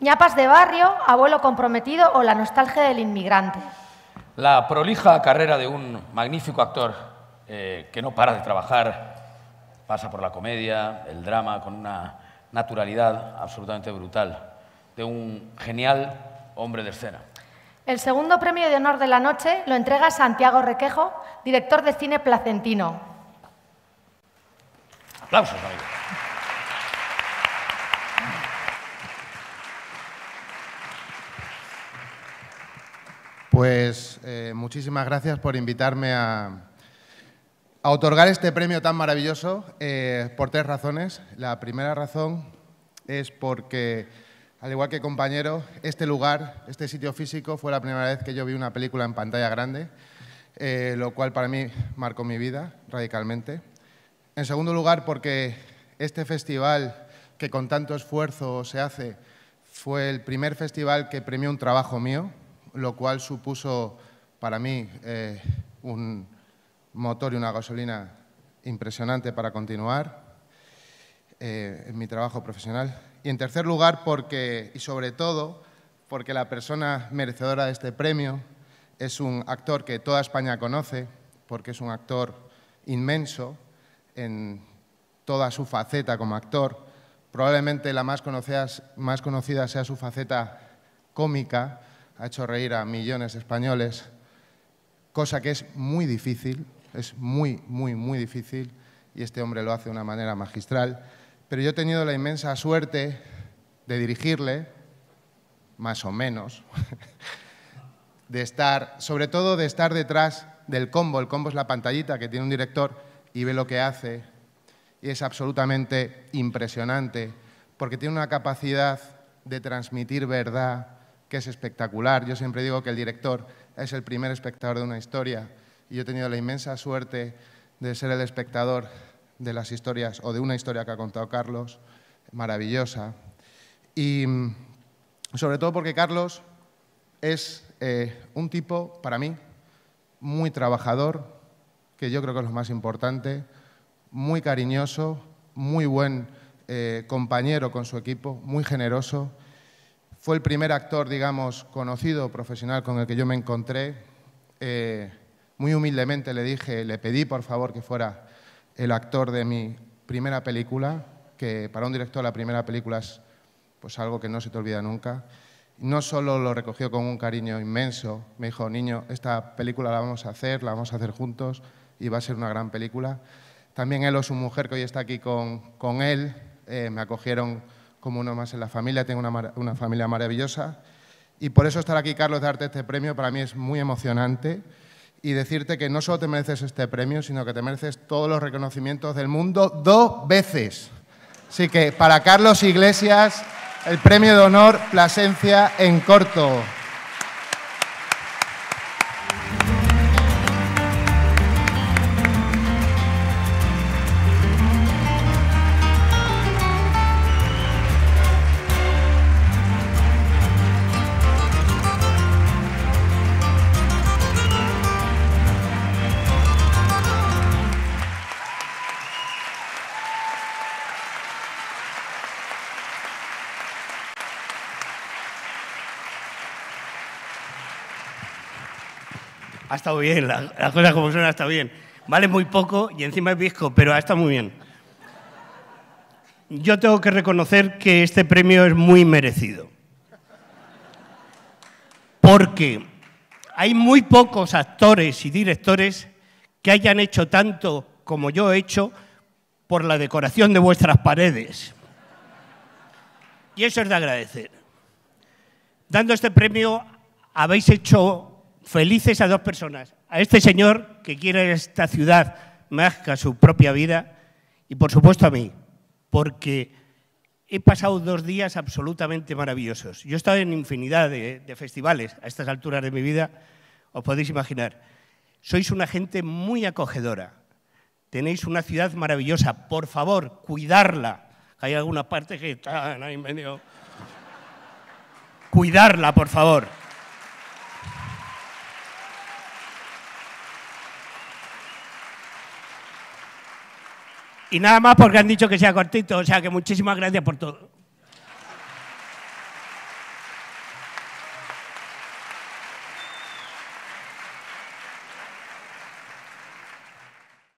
ñapas de barrio, abuelo comprometido o la nostalgia del inmigrante. La prolija carrera de un magnífico actor eh, que no para de trabajar, pasa por la comedia, el drama, con una naturalidad absolutamente brutal, de un genial hombre de escena. El segundo premio de honor de la noche lo entrega Santiago Requejo, director de cine placentino. Aplausos. Pues eh, muchísimas gracias por invitarme a, otorgar este premio tan maravilloso eh, por tres razones. La primera razón es porque, al igual que compañero, este lugar, este sitio físico, fue la primera vez que yo vi una película en pantalla grande, eh, lo cual para mí marcó mi vida radicalmente. En segundo lugar, porque este festival que con tanto esfuerzo se hace fue el primer festival que premió un trabajo mío, lo cual supuso para mí eh, un motor y una gasolina impresionante para continuar eh, en mi trabajo profesional. Y en tercer lugar, porque, y sobre todo, porque la persona merecedora de este premio es un actor que toda España conoce, porque es un actor inmenso en toda su faceta como actor. Probablemente la más más conocida sea su faceta cómica, ha hecho reír a millones de españoles, cosa que es muy difícil, es muy, muy, muy difícil, y este hombre lo hace de una manera magistral. Pero yo he tenido la inmensa suerte de dirigirle, más o menos, de estar, sobre todo de estar detrás del combo. El combo es la pantallita que tiene un director y ve lo que hace. Y es absolutamente impresionante, porque tiene una capacidad de transmitir verdad, que es espectacular. Yo siempre digo que el director es el primer espectador de una historia y yo he tenido la inmensa suerte de ser el espectador de las historias o de una historia que ha contado Carlos, maravillosa. Y mm, sobre todo porque Carlos es eh, un tipo, para mí, muy trabajador, que yo creo que es lo más importante, muy cariñoso, muy buen eh, compañero con su equipo, muy generoso fue el primer actor, digamos, conocido, profesional con el que yo me encontré. Eh, muy humildemente le dije, le pedí por favor que fuera el actor de mi primera película, que para un director la primera película es pues, algo que no se te olvida nunca. No solo lo recogió con un cariño inmenso, me dijo, niño, esta película la vamos a hacer, la vamos a hacer juntos y va a ser una gran película. También él o su mujer, que hoy está aquí con, con él, eh, me acogieron como uno más en la familia, tengo una, familia maravillosa. Y por eso estar aquí, Carlos, darte este premio para mí es muy emocionante y decirte que no solo te mereces este premio, sino que te mereces todos los reconocimientos del mundo dos veces. Así que para Carlos Iglesias, el premio de honor Plasencia en corto. ha estado bien, las cosas como son, ha estado bien. Vale muy poco y encima es visco, pero ha estado muy bien. Yo tengo que reconocer que este premio es muy merecido. Porque hay muy pocos actores y directores que hayan hecho tanto como yo he hecho por la decoración de vuestras paredes. Y eso es de agradecer. Dando este premio habéis hecho felices a dos personas, a este señor que quiere esta ciudad más que su propia vida y por supuesto a mí, porque he pasado dos días absolutamente maravillosos. Yo he estado en infinidad de, festivales a estas alturas de mi vida, os podéis imaginar. Sois una gente muy acogedora, tenéis una ciudad maravillosa, por favor, cuidarla. Hay alguna parte que en ah, medio... Cuidarla, por favor. Y nada más porque han dicho que sea cortito, o sea que muchísimas gracias por todo.